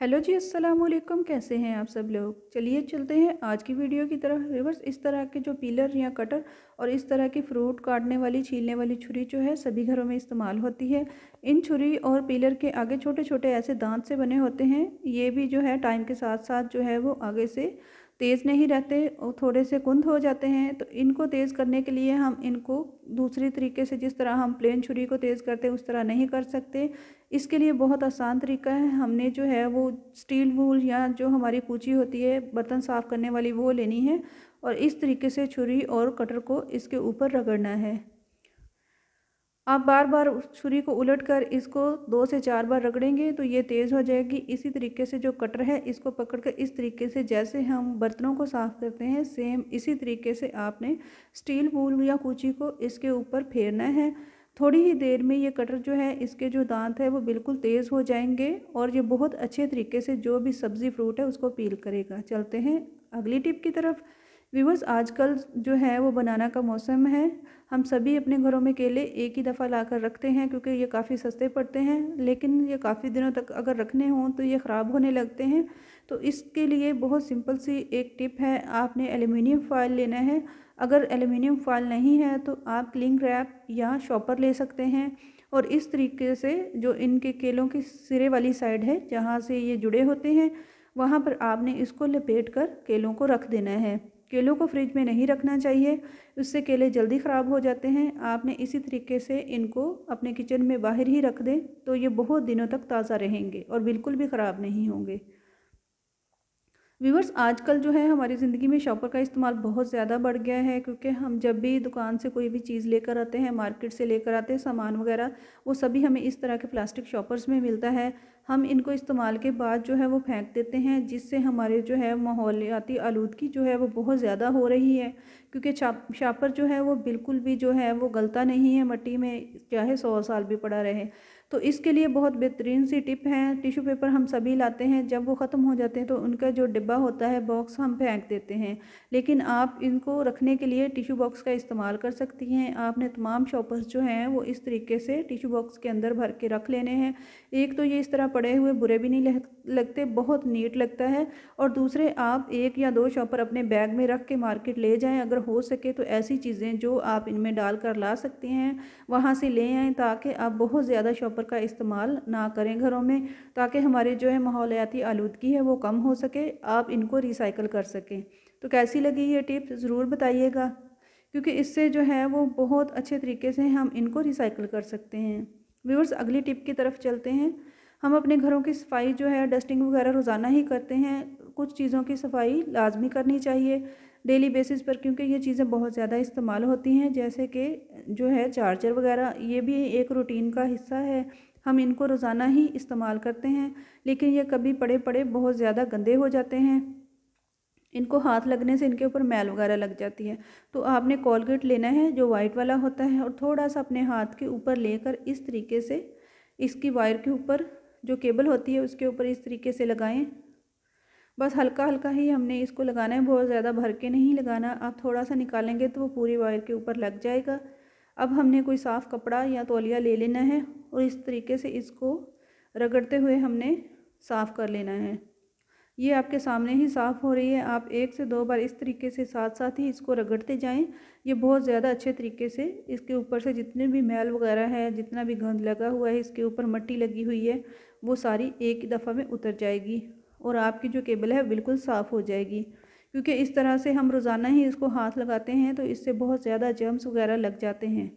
hello जी अस्सलाम वालेकुम कैसे हैं आप सब लोग चलिए चलते हैं आज की वीडियो की तरफ रिवर्स इस तरह के जो पीलर या कटर और इस तरह की फ्रूट काटने वाली छीलने वाली छुरी जो है सभी घरों में इस्तेमाल होती है इन छुरी और पीलर के आगे छोटे छोटे ऐसे दांत से बने होते हैं ये भी जो है टाइम के साथ साथ जो है वो आगे से तेज़ नहीं रहते और थोड़े से कुंद हो जाते हैं तो इनको तेज़ करने के लिए हम इनको दूसरी तरीके से जिस तरह हम प्लेन छुरी को तेज़ करते हैं उस तरह नहीं कर सकते इसके लिए बहुत आसान तरीका है हमने जो है वो स्टील वूल या जो हमारी कूची होती है बर्तन साफ़ करने वाली वो लेनी है और इस तरीके से छुरी और कटर को इसके ऊपर रगड़ना है आप बार बार छुरी को उलट कर इसको दो से चार बार रगड़ेंगे तो ये तेज़ हो जाएगी इसी तरीके से जो कटर है इसको पकड़कर इस तरीके से जैसे हम बर्तनों को साफ़ करते हैं सेम इसी तरीके से आपने स्टील बूल या कूची को इसके ऊपर फेरना है थोड़ी ही देर में ये कटर जो है इसके जो दांत है वो बिल्कुल तेज़ हो जाएंगे और ये बहुत अच्छे तरीके से जो भी सब्ज़ी फ्रूट है उसको पील करेगा चलते हैं अगली टिप की तरफ व्यूवर्स आजकल जो है वो बनाना का मौसम है हम सभी अपने घरों में केले एक ही दफ़ा ला कर रखते हैं क्योंकि ये काफ़ी सस्ते पड़ते हैं लेकिन ये काफ़ी दिनों तक अगर रखने हों तो ये ख़राब होने लगते हैं तो इसके लिए बहुत सिंपल सी एक टिप है आपने एल्युमिनियम फॉयल लेना है अगर एल्युमिनियम फॉल नहीं है तो आप क्लिंग रैप या शॉपर ले सकते हैं और इस तरीके से जो इनके केलों की सिरे वाली साइड है जहाँ से ये जुड़े होते हैं वहाँ पर आपने इसको लपेट कर केलों को रख देना है केलों को फ्रिज में नहीं रखना चाहिए उससे केले जल्दी ख़राब हो जाते हैं आपने इसी तरीके से इनको अपने किचन में बाहर ही रख दें तो ये बहुत दिनों तक ताज़ा रहेंगे और बिल्कुल भी ख़राब नहीं होंगे व्यूवर्स आजकल जो है हमारी ज़िंदगी में शॉपर का इस्तेमाल बहुत ज़्यादा बढ़ गया है क्योंकि हम जब भी दुकान से कोई भी चीज़ लेकर आते हैं मार्केट से लेकर आते हैं सामान वगैरह वो सभी हमें इस तरह के प्लास्टिक शॉपर्स में मिलता है हम इनको इस्तेमाल के बाद जो है वो फेंक देते हैं जिससे हमारे जो है माहौलियाती आलूदगी जो है वो बहुत ज़्यादा हो रही है क्योंकि शॉपर जो है वो बिल्कुल भी जो है वो गलता नहीं है मट्टी में चाहे सौ साल भी पड़ा रहे तो इसके लिए बहुत बेहतरीन सी टिप है टिशू पेपर हम सभी लाते हैं जब वो ख़त्म हो जाते हैं तो उनका जो डिब्बा होता है बॉक्स हम फेंक देते हैं लेकिन आप इनको रखने के लिए टिशू बॉक्स का इस्तेमाल कर सकती हैं आपने तमाम शॉपर्स जो हैं वो इस तरीके से टिशू बॉक्स के अंदर भर के रख लेने हैं एक तो ये इस तरह पड़े हुए बुरे भी नहीं लगते बहुत नीट लगता है और दूसरे आप एक या दो शॉपर अपने बैग में रख के मार्केट ले जाएँ अगर हो सके तो ऐसी चीज़ें जो आप इनमें डाल कर ला सकते हैं वहाँ से ले आएँ ताकि आप बहुत ज़्यादा शॉपर पेपर का इस्तेमाल ना करें घरों में ताकि हमारे जो है माहौलियाती आलूदगी है वो कम हो सके आप इनको रिसाइकल कर सकें तो कैसी लगी ये टिप ज़रूर बताइएगा क्योंकि इससे जो है वो बहुत अच्छे तरीके से हम इनको रिसाइकल कर सकते हैं व्यूवर्स अगली टिप की तरफ चलते हैं हम अपने घरों की सफाई जो है डस्टिंग वगैरह रोज़ाना ही करते हैं कुछ चीज़ों की सफाई लाजमी करनी चाहिए डेली बेसिस पर क्योंकि ये चीज़ें बहुत ज़्यादा इस्तेमाल होती हैं जैसे कि जो है चार्जर वगैरह ये भी एक रूटीन का हिस्सा है हम इनको रोज़ाना ही इस्तेमाल करते हैं लेकिन ये कभी पड़े पड़े बहुत ज़्यादा गंदे हो जाते हैं इनको हाथ लगने से इनके ऊपर मैल वगैरह लग जाती है तो आपने कोलगेट लेना है जो वाइट वाला होता है और थोड़ा सा अपने हाथ के ऊपर लेकर इस तरीके से इसकी वायर के ऊपर जो केबल होती है उसके ऊपर इस तरीके से लगाएं बस हल्का हल्का ही हमने इसको लगाना है बहुत ज़्यादा भर के नहीं लगाना आप थोड़ा सा निकालेंगे तो वो पूरी वायर के ऊपर लग जाएगा अब हमने कोई साफ़ कपड़ा या तौलिया ले लेना है और इस तरीके से इसको रगड़ते हुए हमने साफ़ कर लेना है ये आपके सामने ही साफ़ हो रही है आप एक से दो बार इस तरीके से साथ साथ ही इसको रगड़ते जाएं ये बहुत ज़्यादा अच्छे तरीके से इसके ऊपर से जितने भी मैल वगैरह है जितना भी गंद लगा हुआ है इसके ऊपर मट्टी लगी हुई है वो सारी एक दफ़ा में उतर जाएगी और आपकी जो केबल है बिल्कुल साफ़ हो जाएगी क्योंकि इस तरह से हम रोज़ाना ही इसको हाथ लगाते हैं तो इससे बहुत ज़्यादा जर्म्स वगैरह लग जाते हैं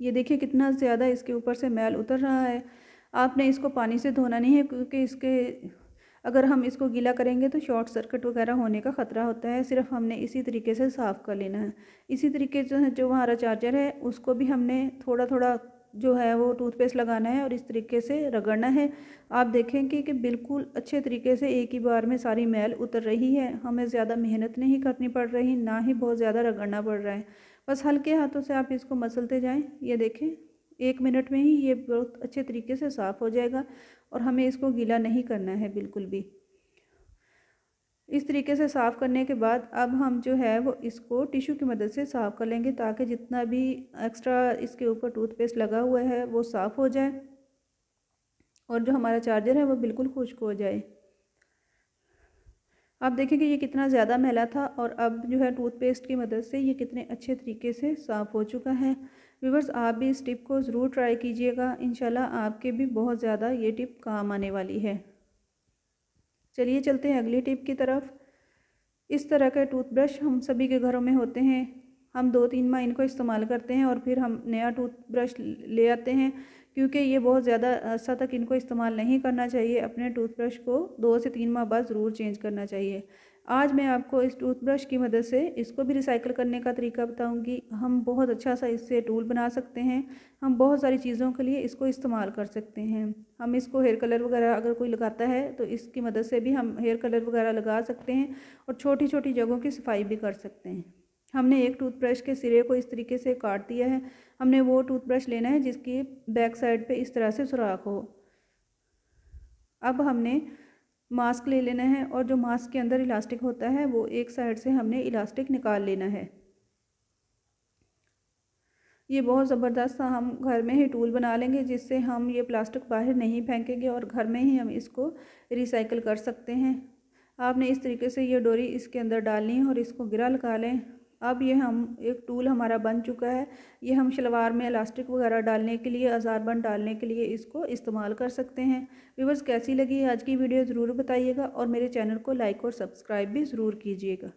ये देखिए कितना ज़्यादा इसके ऊपर से मैल उतर रहा है आपने इसको पानी से धोना नहीं है क्योंकि इसके अगर हम इसको गीला करेंगे तो शॉर्ट सर्किट वगैरह होने का ख़तरा होता है सिर्फ हमने इसी तरीके से साफ़ कर लेना है इसी तरीके से जो हमारा चार्जर है उसको भी हमने थोड़ा थोड़ा जो है वो टूथपेस्ट लगाना है और इस तरीके से रगड़ना है आप देखेंगे कि, बिल्कुल अच्छे तरीके से एक ही बार में सारी मैल उतर रही है हमें ज़्यादा मेहनत नहीं करनी पड़ रही ना ही बहुत ज़्यादा रगड़ना पड़ रहा है बस हल्के हाथों से आप इसको मसलते जाएँ ये देखें एक मिनट में ही ये बहुत अच्छे तरीके से साफ़ हो जाएगा और हमें इसको गीला नहीं करना है बिल्कुल भी इस तरीके से साफ़ करने के बाद अब हम जो है वो इसको टिशू की मदद से साफ़ कर लेंगे ताकि जितना भी एक्स्ट्रा इसके ऊपर टूथपेस्ट लगा हुआ है वो साफ़ हो जाए और जो हमारा चार्जर है वो बिल्कुल खुश्क हो जाए आप देखें कि ये कितना ज़्यादा मैला था और अब जो है टूथपेस्ट की मदद से ये कितने अच्छे तरीके से साफ़ हो चुका है व्यूवर्स आप भी इस टिप को ज़रूर ट्राई कीजिएगा इन आपके भी बहुत ज़्यादा ये टिप काम आने वाली है चलिए चलते हैं अगली टिप की तरफ इस तरह के टूथब्रश हम सभी के घरों में होते हैं हम दो तीन माह इनको इस्तेमाल करते हैं और फिर हम नया टूथब्रश ले आते हैं क्योंकि ये बहुत ज़्यादा अर्सा तक इनको इस्तेमाल नहीं करना चाहिए अपने टूथब्रश को दो से तीन माह बाद ज़रूर चेंज करना चाहिए आज मैं आपको इस टूथब्रश की मदद से इसको भी रिसाइकिल करने का तरीका बताऊंगी हम बहुत अच्छा सा इससे टूल बना सकते हैं हम बहुत सारी चीज़ों के लिए इसको इस्तेमाल कर सकते हैं हम इसको हेयर कलर वगैरह अगर कोई लगाता है तो इसकी मदद से भी हम हेयर कलर वगैरह लगा सकते हैं और छोटी छोटी जगहों की सफाई भी कर सकते हैं हमने एक टूथब्रश के सिरे को इस तरीके से काट दिया है हमने वो टूथब्रश लेना है जिसकी बैक साइड पे इस तरह से सुराख हो अब हमने मास्क ले लेना है और जो मास्क के अंदर इलास्टिक होता है वो एक साइड से हमने इलास्टिक निकाल लेना है ये बहुत ज़बरदस्त हम घर में ही टूल बना लेंगे जिससे हम ये प्लास्टिक बाहर नहीं फेंकेंगे और घर में ही हम इसको रिसाइकल कर सकते हैं आपने इस तरीके से ये डोरी इसके अंदर डालनी है और इसको गिरा लगा लें अब ये हम एक टूल हमारा बन चुका है ये हम शलवार में इलास्टिक वगैरह डालने के लिए अजारबन डालने के लिए इसको इस्तेमाल कर सकते हैं व्यूवर्स कैसी लगी आज की वीडियो ज़रूर बताइएगा और मेरे चैनल को लाइक और सब्सक्राइब भी ज़रूर कीजिएगा